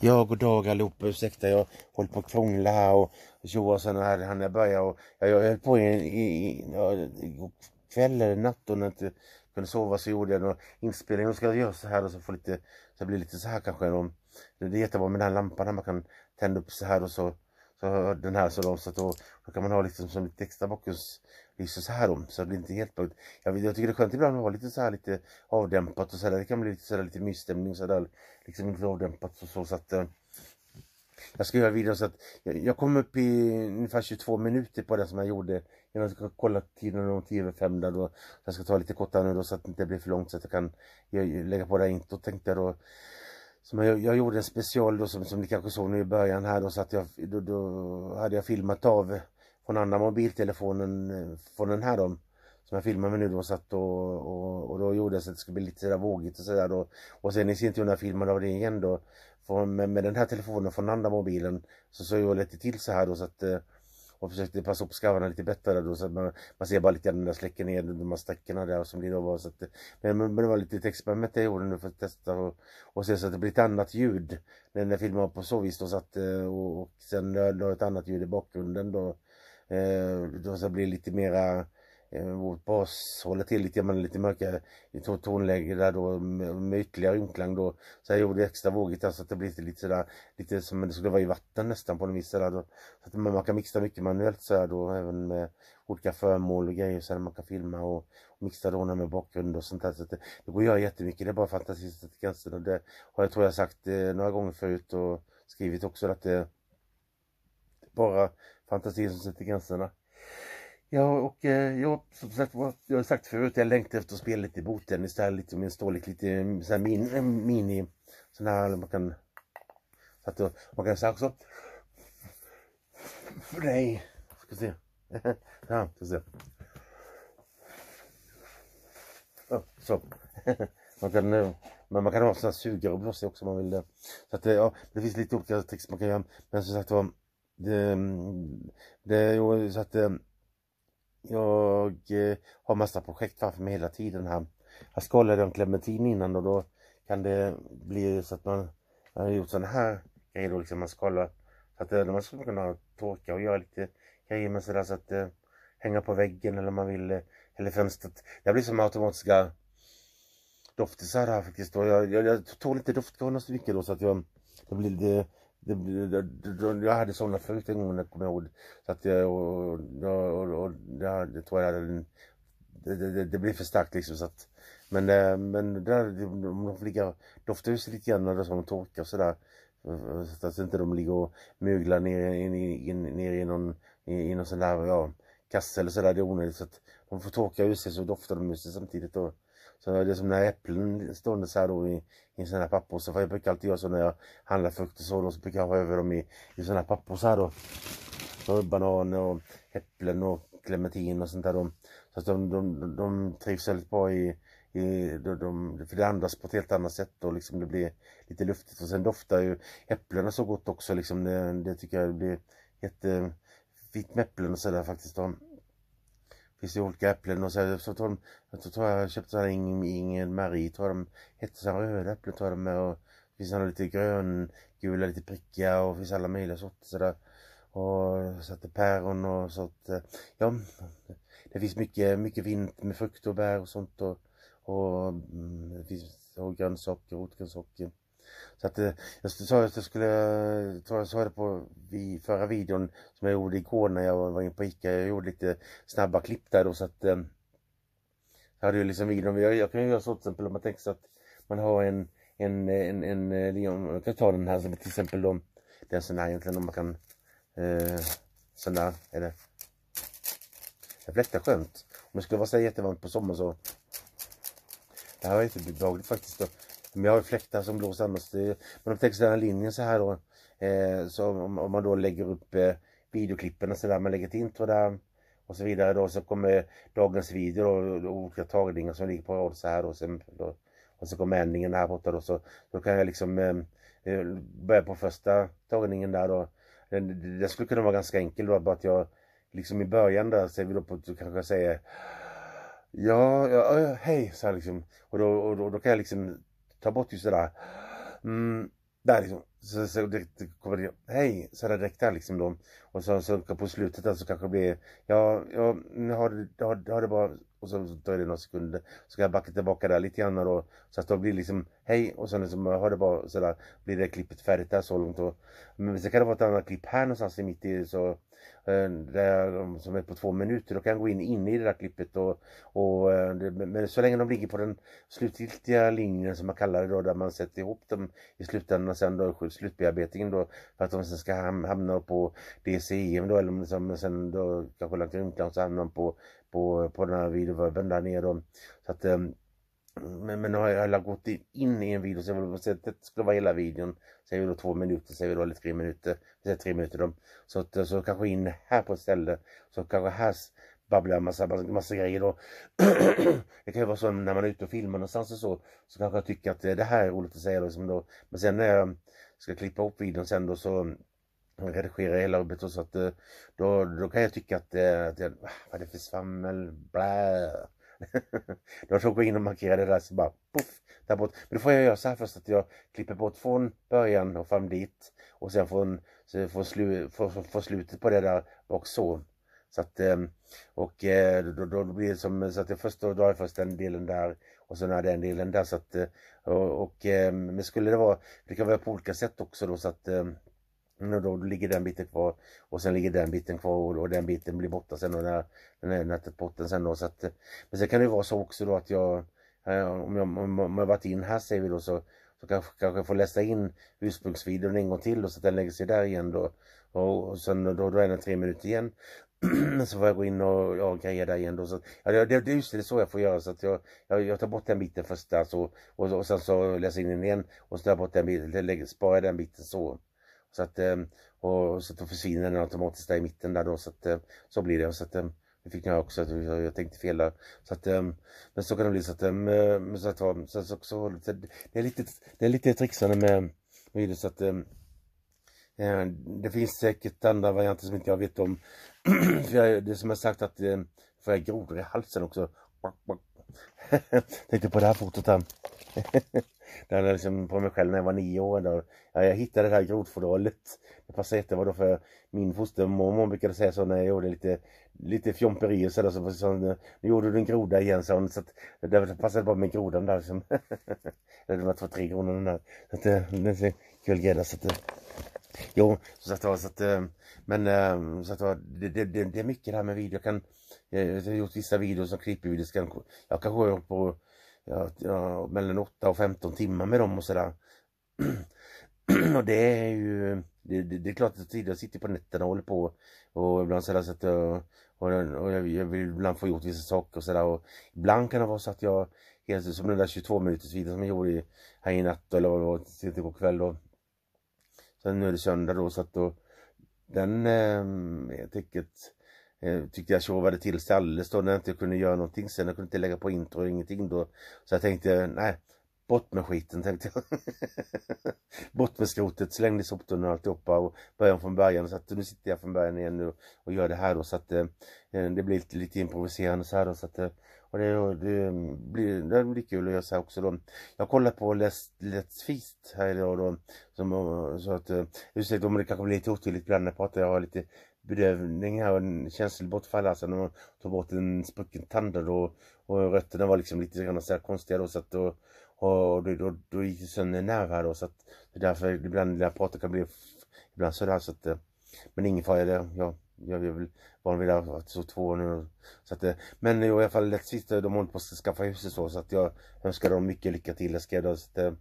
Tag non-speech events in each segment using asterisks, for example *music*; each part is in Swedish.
Ja, god dag allihopa. Ursäkta, jag håller på att krångla här och Johansson och här, han jag och jag, jag höll på i, i, i kväll eller natt och när jag inte kunde sova så gjorde jag några inspelningar. Jag ska göra så här och så får lite, så blir lite så här kanske. Och, det är jättebra med den här lampan här man kan tända upp så här och så, så den här så då, så då kan man ha liksom som lite extra bakgrunds liksom så här om. Så det blir inte helt bra. Jag, jag, tycker det är skönt ibland att vara lite så här lite avdämpat och så här. Det kan bli lite så här lite mysstämning så där. Liksom lite avdämpat och så. så att, eh, jag ska göra videon så att jag, jag kom upp i ungefär 22 minuter på det som jag gjorde. Jag ska kolla tiden om 10 över 5 där då. Jag ska ta lite kortare nu då så att det inte blir för långt så att jag kan lägga på det här introt tänkte jag då. Som jag, jag, gjorde en special då som, som ni kanske såg nu i början här då så att jag då, då hade jag filmat av på den andra mobiltelefonen eh, från den här då, som jag filmar med nu då satt och, och, och då gjorde jag så att det skulle bli lite sådär vågigt och sådär då. Och sen i sin tur när jag filmade av det igen då från, med, med, den här telefonen från den andra mobilen så såg jag lite till så här då så att eh, och försökte passa upp skarvarna lite bättre då så att man, man ser bara lite grann när jag släcker ner de här stackarna där och som det då var. Så att, men, men det var lite ett experiment jag gjorde nu för att testa och, och se så att det blir ett annat ljud. När jag filmade på så vis då så att eh, och, och sen då ett annat ljud i bakgrunden då Eh, blir lite mera eh, bas, bashållet till lite, men lite mörkare i tonläge där då med ytterligare inklang då. Så jag gjorde extra vågigt där, så att det blir lite, lite sådär, lite som det skulle vara i vatten nästan på något vis sådär då. Så att man, man kan mixa mycket manuellt sådär då, även med olika föremål och grejer sen man kan filma och, och mixa då med bakgrund och sånt där. Så att det, det går att göra jättemycket, det är bara fantastiskt att gränsen och det har jag tror jag sagt eh, några gånger förut och skrivit också att det bara fantasin som sätter gränserna. Ja, och eh, jag, som sagt, jag har sagt förut, jag längtar efter att spela lite Boten istället. lite min storlek, lite mm, så här mini, eh, mini sån här, man kan, så att man kan säga också, Nej, ska se, *laughs* ja, ska se. så, *laughs* man kan, eh, men man kan ha sådana sugare och blåsa också om man vill. det. Så att eh, ja, det finns lite olika tricks man kan göra. Men som sagt var, det, det, så att eh, jag eh, har massa projekt framför mig hela tiden här. Jag skållade en clementin innan och då kan det bli så att man, har gjort sådana här grejer då liksom man skalar. Så att man eh, skulle kunna torka och göra lite grejer med sådär så att hänga på väggen eller man vill eller fönstret. Det blir som automatiska doftisar här faktiskt. Då. Jag, jag, jag tål inte doftgarn så mycket då så att jag det blir lite det, det, jag hade somnat förut en gång, kommer jag ihåg. Så att jag, och, och, och, och jag, jag tror jag hade en, det, det, det blev för starkt liksom så att Men, eh, men där, de, får ligga, doftar ju sig lite grann när de torkar och sådär Så att inte de ligger och möglar ner, in, ner i någon, i, i någon sån där, ja, kasse eller sådär, det är onödigt så att De får torka ur sig så doftar de ur sig samtidigt och så det är som när äpplen stående så här då i, i sådana här pappor. Så jag brukar alltid göra så när jag handlar frukt och så då så brukar jag ha över dem i, i sådana här pappor så här då. Så bananer och äpplen och clementin och sånt där då. Så att de, de, de trivs väldigt bra i, i de, de, för det andas på ett helt annat sätt och liksom det blir lite luftigt och sen doftar ju äpplena så gott också liksom. Det, det tycker jag blir jättefint med äpplen och sådär faktiskt. Då finns det olika äpplen och så, så tar de, så tar jag, jag köpte här, Ingel Marie, tror de hette, sådana röda äpplen tar de med och finns det lite gröngula, lite prickiga och finns alla möjliga sorter sådär. Och satte päron och sånt. Ja, det finns mycket, mycket fint med frukt och bär och sånt och, och, mm, och grönsaker, rotgrönsaker. Så att eh, jag sa att jag skulle jag sa det på förra videon som jag gjorde igår när jag var inne på Ica. Jag gjorde lite snabba klipp där då så att eh, jag hade ju liksom videon. Jag, jag kan ju göra så till exempel om man tänker sig att man har en en, en, en, en eh, jag kan ta den här som till exempel då. Det är en sån här egentligen om man kan eh, sån där är det. Det fläktar skönt. Om det skulle vara så jättevarmt på sommaren så. Det här var jättebehagligt faktiskt. Då. Men jag har fläktar som blåser annars. Men om tänker täcks den här linjen så här då. Eh, så om, om, man då lägger upp eh, videoklippen och så där. Man lägger ett intro där och så vidare då. Så kommer dagens video då, och olika tagningar som ligger på rad så här då. Sen, då och så kommer ändringen här borta då. Så då kan jag liksom eh, eh börja på första tagningen där då. Den, den skulle kunna vara ganska enkel då. Bara att jag liksom i början där säger vi då på, då kanske jag säger Ja, ja, ja hej, så här liksom. Och då, och då, då kan jag liksom ta bort just det där. Mm, där liksom. Så, så det, kommer det, hej, så där räckte där liksom då. Och så, så på slutet där så kanske det blir, ja, ja, har, har, har det bara, och så, tar det några sekunder. Så kan jag backa tillbaka där lite grann då. Så att då blir det liksom, hej, och sen liksom, har det bara sådär, blir det klippet färdigt där så långt då. Men sen kan det vara ett annat klipp här någonstans i mitt i så Eh, där de som är på två minuter, då kan gå in inne i det där klippet. Och, och, eh, men så länge de ligger på den slutgiltiga linjen som man kallar det då, där man sätter ihop dem i slutändan och sen då slutbearbetningen då för att de sen ska hamna på DCEM då eller liksom, sen då kanske lagt och så hamnar de på, på, på den här videoverben där nere då. Så att ehm, men, men nu har jag gått in i en video så jag vill säga att det skulle vara hela videon. Säger vi då två minuter, säger vi då eller tre minuter. Säger tre minuter då. Så, att, så kanske in här på ett ställe. Så kanske här babblar jag massa, massa, massa grejer då. *clears throat* det kan ju vara så när man är ute och filmar någonstans och så. Så kanske jag tycker att eh, det här är roligt att säga liksom då. Men sen när jag ska klippa ihop videon sen då så redigera hela arbetet. så att eh, då, då kan jag tycka att, eh, att jag, vad är det för svammel, blä. *laughs* de som gå in och markerar det där så bara poff, där bort. Men då får jag göra så här först att jag klipper bort från början och fram dit och sen från, så får, slu, får, får slutet på det där bak så. Så att, ehm, och eh, då, då blir det som, så att jag först då drar jag först den delen där och sen har den delen där så att, eh, och, och ehm, men skulle det vara, det kan vara på olika sätt också då så att ehm, Mm, och då ligger den biten kvar och sen ligger den biten kvar och, då, och den biten blir borta sen och när den här nätet botten sen då. Så att, men sen kan det vara så också då att jag eh, om jag, om jag varit in här säger vi då så, så kanske, kanske jag får läsa in ursprungsvideon en gång till då, så att den lägger sig där igen då. Och, och sen då, då är den tre minuter igen. *clears throat* så får jag gå in och ja, greja där igen då. Så, ja, det, det, just det, det är så jag får göra så att jag, jag, jag tar bort den biten först där så och, och sen så läser jag in den igen och så tar jag bort den biten, sparar den biten så. Så att, eh, och, så att då försvinner den automatiskt där i mitten där då. Så att, eh, så blir det. Så att, eh, det fick jag också, jag tänkte fel där. Så att, men så kan det bli. Så att, så att, så att, så, så, så, det, är lite, det är lite trixande med, med det. Så att, det finns säkert andra varianter som inte jag vet om. *clears throat* det som jag sagt att får jag grodor i halsen också. *laughs* Tänkte på det här fotot här. *laughs* Den är liksom på mig själv när jag var nio år. Då. Ja, jag hittade det här grodfodralet. Det passade jättebra då för min fostermormor brukade säga så när jag gjorde lite, lite fjomperier så, så, så Nu gjorde du en groda igen så, hon, så att, det passade bara med grodan där liksom. *laughs* det var två, tre kronor den där. Så att, eh, det är en kul grej där. Så att, eh, Jo, så att, så att, eh, men ehm, så att, det, det, det, det är mycket det här med video. Jag, kan, jag, har gjort vissa videor som klippvideos. Jag kanske har gjort på ja, ja, mellan 8 och 15 timmar med dem och sådär. *clears throat* och det är ju det, det, det, är klart att jag sitter på nätterna och håller på och ibland sådär så att jag och, och jag, jag, vill ibland få gjort vissa saker och sådär och ibland kan det vara så att jag helt som den där 22 minuters videon som jag gjorde här i natt eller vad det var, sent igår kväll då. Sen nu är det söndag då så att då den eh, helt enkelt Eh, tyckte jag tjovade till sig alldeles då när jag inte kunde göra någonting sen. Jag kunde inte lägga på intro och ingenting då. Så jag tänkte, nej, bort med skiten tänkte jag. *laughs* bort med skrotet, släng det i soptunnan och alltihopa och börja från början. Så att nu sitter jag från början igen nu och gör det här då så att eh, eh, det blir lite, lite improviserande så här då. Så att, och det, det, mm, blir, det blir kul att göra så här också då. Jag kollar på Let's, Let's Feast här idag då. Som, så att, ursäkta om det kanske blir lite otydligt ibland när jag pratar. Jag har lite bedövning här och en känselbortfall. Alltså när man tog bort en sprucken tand och, och rötterna var liksom lite grann så här konstiga då så att då, och då, då, då gick det sönder en nerv här då så att det är därför ibland när jag pratar kan bli ibland sådär så att eh, men ingen fara, jag, jag, jag är väl van vid att så två år nu. Så att, eh, men i alla fall, sista, de håller på att skaffa huset så, så att jag önskar dem mycket lycka till. Jag skrev då, så att, eh,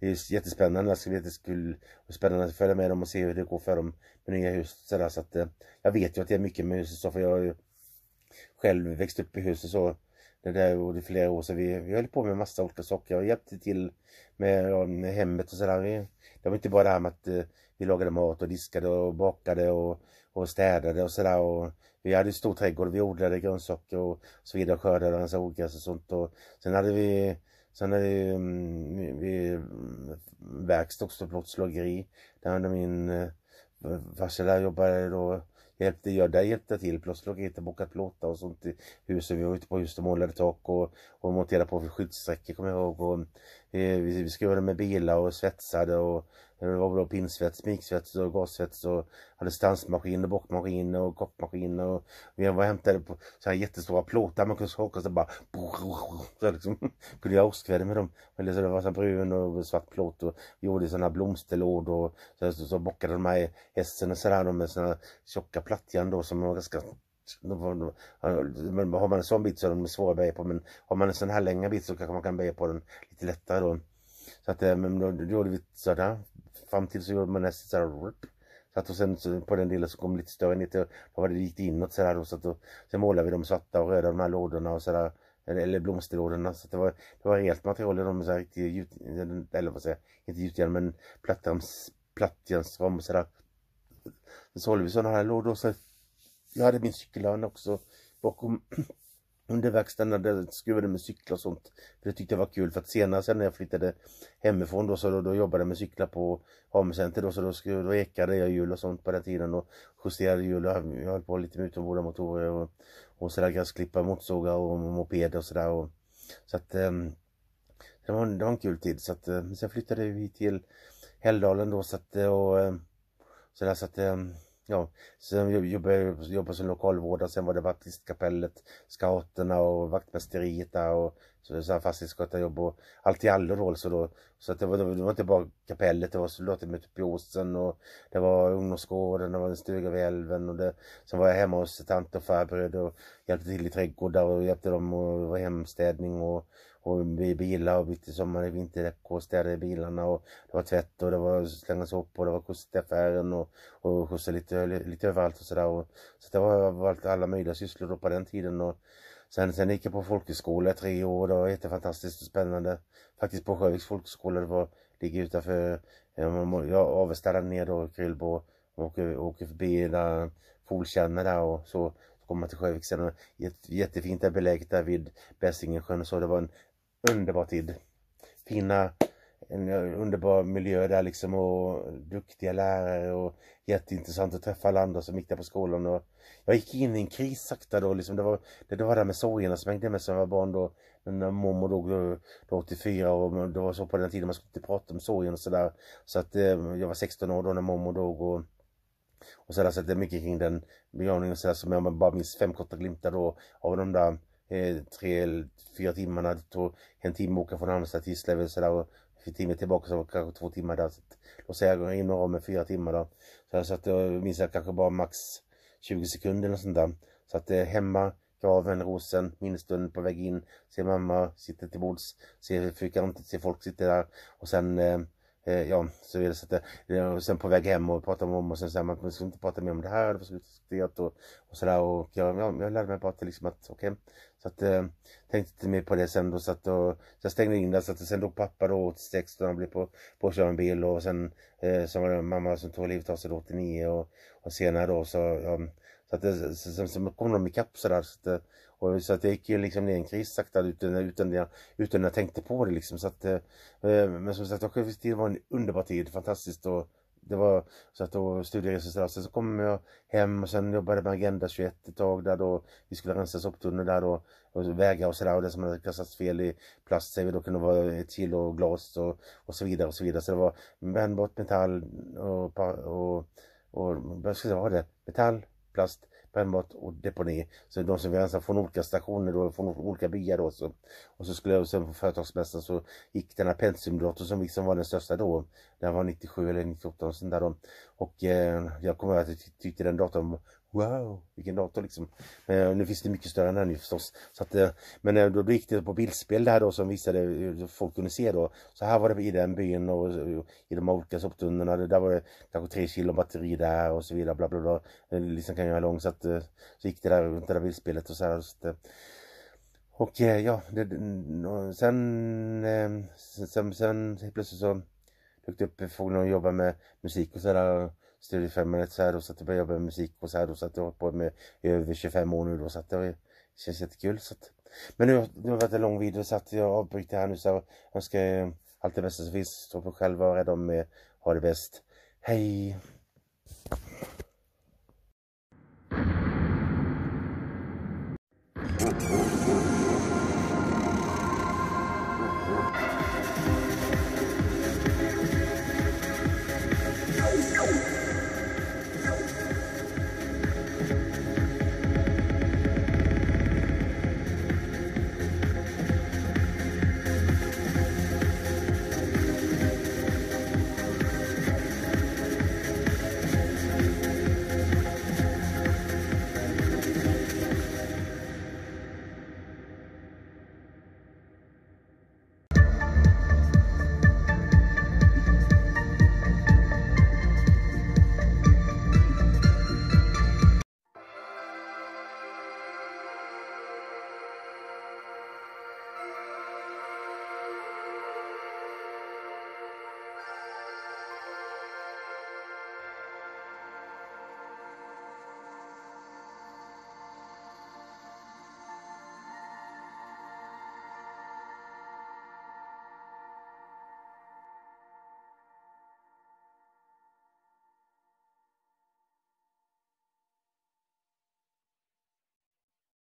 det är jättespännande. Det ska jättekul och spännande att följa med dem och se hur det går för dem med nya hus. Så, så att, eh, jag vet ju att det är mycket med huset så för jag har ju själv växt upp i huset så det där och det flera år så vi, vi höll på med massa olika saker. Jag hjälpte till med, med hemmet och sådär. Det var inte bara det här med att eh, vi lagade mat och diskade och bakade och, och städade och sådär. vi hade stor trädgård, vi odlade grönsaker och så vidare, skördade och ogräs och sånt. Och sen hade vi Sen är det ju mm, vid mm, verkstad också, plåtslageri. Där under min eh, farsa där jobbade då. Hjälpte jag, där hjälpte till plåtslageriet och boka plåtar och sånt i huset. Vi var ute på huset och målade tak och, och monterade på skyddssträckor kommer jag ihåg. Och mm, Eh, vi skruvade med bilar och svetsade och det var då pinsvets, spiksvets och gassvets och hade stansmaskiner, bockmaskiner och koppmaskiner. och vi var hämtade på så här jättestora plåtar man kunde skaka så bara så liksom, *laughs* kunde göra ostkväde med dem. Eller så det var så brun och svart plåt och vi gjorde sådana blomsterlådor och så, så, så bockade de här hästen och sådär med sådana tjocka plattjärn då som var ganska bit. Men har man en sån bit så är de svåra att böja på men har man en sån här längre bit så kanske man kan böja på den lite lättare då. Så att eh, men då, gjorde vi sådär. Fram till så gjorde man nästan sådär. Så att och sen så på den delen som kom lite större ner till, då var det lite inåt sådär då. Så att då, sen målade vi de svarta och röda de här lådorna och sådär. Eller blomsterlådorna. Så att det var, det var rejält material i dem. Så här, riktigt gjut, eller vad säger jag? Inte gjutjärn men plattjärnsram och sådär. Så sålde vi sådana här lådor. Så jag hade min cykelhörna också bakom under verkstaden där jag skruvade med cyklar och sånt. För det tyckte jag var kul för att senare sen när jag flyttade hemifrån då så då, då jobbade jag med cyklar på Hammercenter då så då, då ekade jag hjul och sånt på den tiden och justerade hjul och jag höll på lite med utombordmotorer och, och sådär gräsklippare, motorsågar och mopeder och sådär. Och, så att um, det, var, det var en kul tid så att um, sen flyttade vi till Hälldalen då så att och um, sådär så att um, Ja, sen jobbade jag jobbade som lokalvårdare, sen var det baptistkapellet, scouterna och vaktmästeriet där och så, så fastighetsskötarjobb och allt i allo då. Så, då, så att det, var, det var inte bara kapellet, det var soldater med pjåsen typ och det var ungdomsgården, det var en stuga vid älven och det, sen var jag hemma hos tant och farbröder och hjälpte till i trädgårdar och hjälpte dem och var hemstädning och och bilar och bytte sommar och vinterdäck i bilarna och det var tvätt och det var slänga sopor och det var skjuts till affären och, och skjutsa lite, lite överallt och sådär. Så det var alla möjliga sysslor då på den tiden. Och, Sen, sen gick jag på folkhögskola i tre år, och det var jättefantastiskt och spännande. Faktiskt på Sjöviks folkhögskola, det var, ligger utanför eh, jag Avesta där nere då, Krylbo. Åker, åker förbi där, Poltjärna där och så, kommer man till Sjöviks. jättefint där beläget där vid Bässingensjön och så. Det var en underbar tid. Fina, en underbar miljö där liksom och duktiga lärare och jätteintressant att träffa alla andra som gick där på skolan. Och jag gick in i en kris sakta då liksom. Det var det, var där med sorgerna som hängde med som var barn då. När mormor dog då, då 84 och det var så på den tiden man skulle inte prata om sorgen och sådär. Så att eh, jag var 16 år då när mormor dog och och sådär så att det är mycket kring den begravningen och sådär som jag bara minns fem korta glimtar då av de där eh, tre, fyra timmar. Det tog en timme att åka från Halmstad till Gislaved sådär. Och en timme tillbaka så var det kanske två timmar där. Låt säga inom ramen fyra timmar då. Så jag satt och eh, minns jag kanske bara max 20 sekunder eller sånt där. Så att eh, hemma, graven, rosen, minnesstund på väg in. Ser mamma sitta till bords. Ser fyrkanten, ser folk sitta där. Och sen eh, eh, ja, så vidare. Så att, eh, sen på väg hem och pratade om och sen så man man skulle inte prata mer om det här, det var slutdiskuterat och, och sådär. Och jag, jag, jag lärde mig bara att liksom att okej. Okay. Så att eh, tänkte inte mer på det sen då så att och, så jag stängde in det så att sen dog pappa då 86 då han blev på, påkörd av en bil och sen eh, så var det mamma som tog livet av sig då 89 och, och senare då så, ja, så att det, sen, sen kom de ikapp sådär. Så eh, och så att det gick ju liksom ner en kris sakta utan, utan, jag, utan jag tänkte på det liksom. Så att, eh, eh men som sagt, det var en underbar tid, fantastiskt. Och, det var så att då studieresor sådär. Sen så kom jag hem och sen jobbade jag med Agenda 21 ett tag där då vi skulle rensa soptunnor där då och vägar och sådär och det som hade kastats fel i plast säger vi då kunde vara ett kilo glas och, och så vidare och så vidare. Så det var brännbart metall och, och, och, och vad ska jag säga, vad var det? Metall, plast, pennmat och deponi. Så de som vi ensamma från olika stationer då, från olika byar då. Så, och så skulle jag sen på företagsmässan så gick den här Pentium-datorn som liksom var den största då. Den var 97 eller 98 och sånt där då. Och eh, jag kommer ihåg att jag tyckte den datorn Wow, vilken dator liksom. Eh, nu finns det mycket större än den nu förstås. Så att, eh, men eh, då, gick det på bildspel där då som visade hur folk kunde se då. Så här var det i den byn och, eh, i de olika soptunnorna. Där var det kanske tre kilo batteri där och så vidare. Bla, bla, bla. Listan liksom kan göra lång så att så gick det där runt det där bildspelet och så här. Så att, och ja, det, sen, sen, sen, sen plötsligt så duktig på förmodligen att jobba med musik och sådär. Studio 5 eller så här då, så att jag började jobba med musik och så här då, så att jag har hållit på med i över 25 år nu då så att det känns jättekul. Så att... Men nu, nu har det varit en lång video så att jag avbryter här nu så jag önskar allt det bästa som finns. Stå på själva och rädda om er. Ha det bäst. Hej!